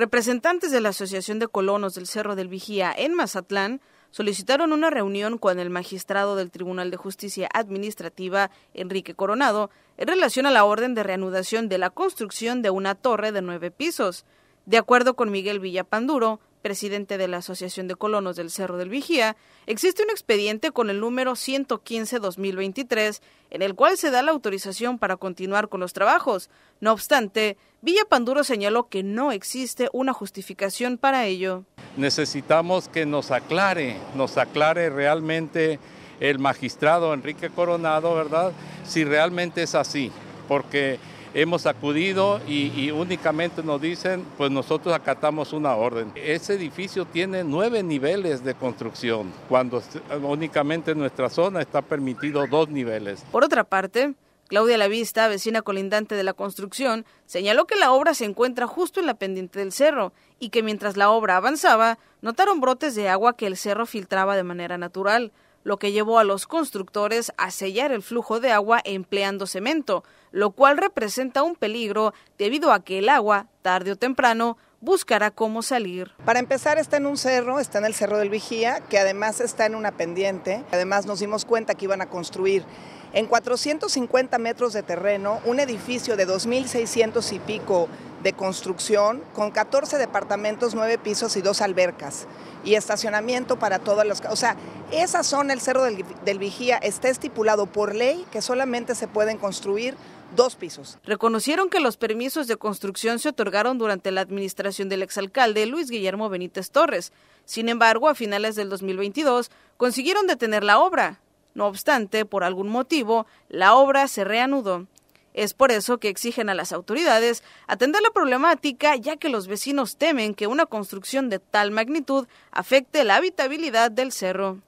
Representantes de la Asociación de Colonos del Cerro del Vigía en Mazatlán solicitaron una reunión con el magistrado del Tribunal de Justicia Administrativa, Enrique Coronado, en relación a la orden de reanudación de la construcción de una torre de nueve pisos. De acuerdo con Miguel Villapanduro, presidente de la Asociación de Colonos del Cerro del Vigía, existe un expediente con el número 115-2023 en el cual se da la autorización para continuar con los trabajos. No obstante, Villa Panduro señaló que no existe una justificación para ello. Necesitamos que nos aclare, nos aclare realmente el magistrado Enrique Coronado, ¿verdad? Si realmente es así, porque hemos acudido y, únicamente nos dicen, pues nosotros acatamos una orden. Ese edificio tiene nueve niveles de construcción, cuando únicamente en nuestra zona está permitido dos niveles. Por otra parte, Claudia Lavista, vecina colindante de la construcción, señaló que la obra se encuentra justo en la pendiente del cerro y que mientras la obra avanzaba, notaron brotes de agua que el cerro filtraba de manera natural lo que llevó a los constructores a sellar el flujo de agua empleando cemento, lo cual representa un peligro debido a que el agua, tarde o temprano, buscará cómo salir. Para empezar, está en un cerro, está en el Cerro del Vigía, que además está en una pendiente. Además, nos dimos cuenta que iban a construir en 450 metros de terreno un edificio de 2.600 y pico de construcción con 14 departamentos, 9 pisos y 2 albercas y estacionamiento para todos los... O sea, esa zona, el Cerro del, del, Vigía, está estipulado por ley que solamente se pueden construir dos pisos. Reconocieron que los permisos de construcción se otorgaron durante la administración del exalcalde Luis Guillermo Benítez Torres. Sin embargo, a finales del 2022 consiguieron detener la obra. No obstante, por algún motivo, la obra se reanudó. Es por eso que exigen a las autoridades atender la problemática ya que los vecinos temen que una construcción de tal magnitud afecte la habitabilidad del cerro.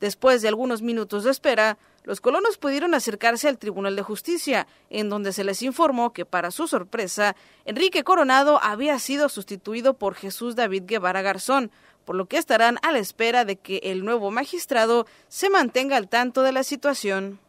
Después de algunos minutos de espera, los colonos pudieron acercarse al Tribunal de Justicia, en donde se les informó que, para su sorpresa, Enrique Coronado había sido sustituido por Jesús David Guevara Garzón, por lo que estarán a la espera de que el nuevo magistrado se mantenga al tanto de la situación.